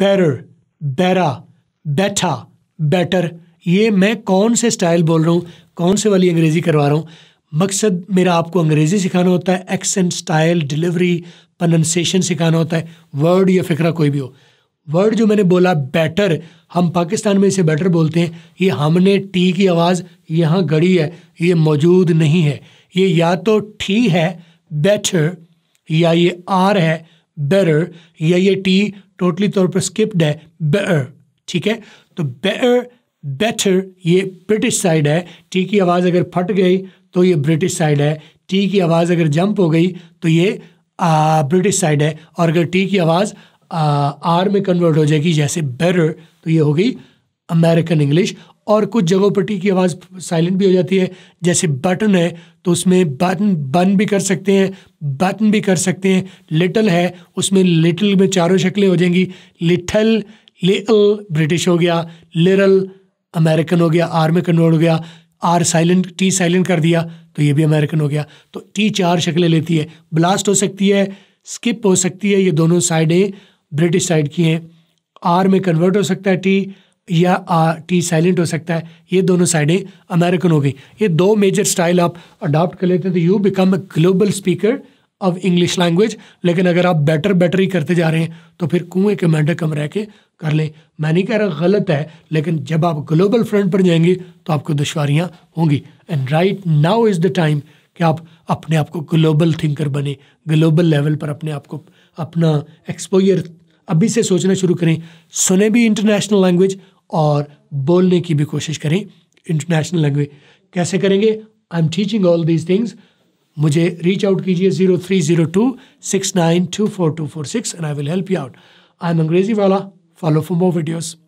better बेरा बैठा better ये मैं कौन से स्टाइल बोल रहा हूँ कौन से वाली अंग्रेज़ी करवा रहा हूँ मकसद मेरा आपको अंग्रेज़ी सिखाना होता है एक्सेंट स्टाइल डिलीवरी प्रनंसेशन सिखाना होता है वर्ड या फिक्रा कोई भी हो वर्ड जो मैंने बोला बैटर हम पाकिस्तान में इसे बैटर बोलते हैं ये हमने टी की आवाज़ यहाँ गड़ी है ये मौजूद नहीं है ये या तो ठी है बैठर या ये आर है बेटर या ये टी टोटली तौर पर स्किप्ड है बेटर ठीक है तो बेटर बेटर ये ब्रिटिश साइड है टी की आवाज़ अगर फट गई तो ये ब्रिटिश साइड है टी की आवाज़ अगर जंप हो गई तो ये ब्रिटिश साइड है और अगर टी की आवाज़ आर में कन्वर्ट हो जाएगी जैसे बेटर तो ये हो गई अमेरिकन इंग्लिश और कुछ जगहों पर टी की आवाज़ साइलेंट भी हो जाती है जैसे बटन है तो उसमें बटन बन भी कर सकते हैं बटन भी कर सकते हैं लिटल है उसमें लिटल में चारों शक्लें हो जाएंगी लिटल लिटल ब्रिटिश हो गया लिरल अमेरिकन हो गया आर में कन्वर्ट हो गया आर साइलेंट टी साइलेंट कर दिया तो ये भी अमेरिकन हो गया तो टी चार शक्लें लेती है ब्लास्ट हो सकती है स्किप हो सकती है ये दोनों साइडें ब्रिटिश साइड की हैं आर में कन्वर्ट हो सकता है टी या आ टी साइलेंट हो सकता है ये दोनों साइडें अमेरिकन हो गई ये दो मेजर स्टाइल आप अडॉप्ट कर लेते हैं तो you become a global speaker of English language लेकिन अगर आप बेटर बेटर ही करते जा रहे हैं तो फिर कुएं के मेंढक कम रह के कर लें मैं नहीं कह रहा गलत है लेकिन जब आप ग्लोबल फ्रंट पर जाएंगे तो आपको दुशारियाँ होंगी and right now is the time कि आप अपने आप को ग्लोबल थिंकर बने ग्लोबल लेवल पर अपने आप को अपना एक्सपोजर अभी से सोचना शुरू करें सुने भी इंटरनेशनल लैंग्वेज और बोलने की भी कोशिश करें इंटरनेशनल लैंग्वेज कैसे करेंगे I am teaching all these things मुझे रीच आउट कीजिए zero three zero two six nine two four two four six and I will help you out I am अंग्रेजी वाला फॉलो फॉर मोर वीडियोज़